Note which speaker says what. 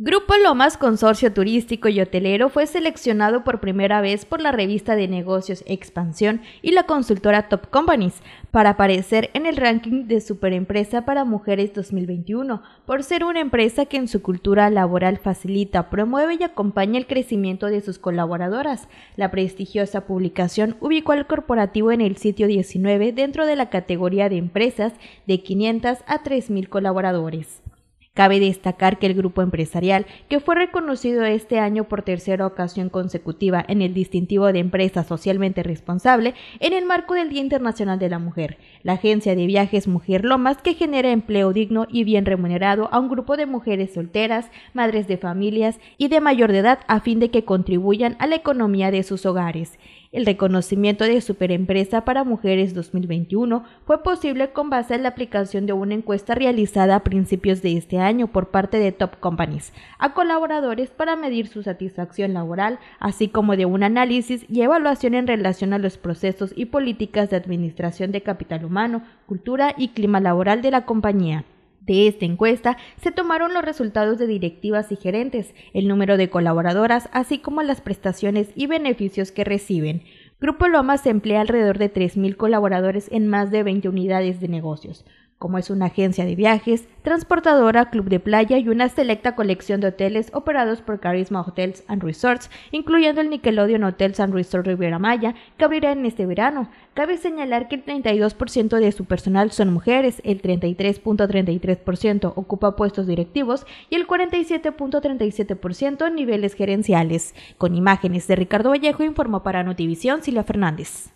Speaker 1: Grupo Lomas Consorcio Turístico y Hotelero fue seleccionado por primera vez por la revista de negocios Expansión y la consultora Top Companies para aparecer en el ranking de Superempresa para Mujeres 2021 por ser una empresa que en su cultura laboral facilita, promueve y acompaña el crecimiento de sus colaboradoras. La prestigiosa publicación ubicó al corporativo en el sitio 19 dentro de la categoría de empresas de 500 a 3.000 colaboradores. Cabe destacar que el grupo empresarial, que fue reconocido este año por tercera ocasión consecutiva en el distintivo de empresa socialmente responsable, en el marco del Día Internacional de la Mujer, la agencia de viajes Mujer Lomas, que genera empleo digno y bien remunerado a un grupo de mujeres solteras, madres de familias y de mayor de edad a fin de que contribuyan a la economía de sus hogares. El reconocimiento de Superempresa para Mujeres 2021 fue posible con base en la aplicación de una encuesta realizada a principios de este año año por parte de top companies a colaboradores para medir su satisfacción laboral, así como de un análisis y evaluación en relación a los procesos y políticas de administración de capital humano, cultura y clima laboral de la compañía. De esta encuesta se tomaron los resultados de directivas y gerentes, el número de colaboradoras, así como las prestaciones y beneficios que reciben. Grupo Lomas emplea alrededor de 3.000 colaboradores en más de 20 unidades de negocios como es una agencia de viajes, transportadora, club de playa y una selecta colección de hoteles operados por Carisma Hotels and Resorts, incluyendo el Nickelodeon Hotels and Resort Riviera Maya, que abrirá en este verano. Cabe señalar que el 32% de su personal son mujeres, el 33.33% ocupa puestos directivos y el 47.37% niveles gerenciales. Con imágenes de Ricardo Vallejo informó para Notivisión Silvia Fernández.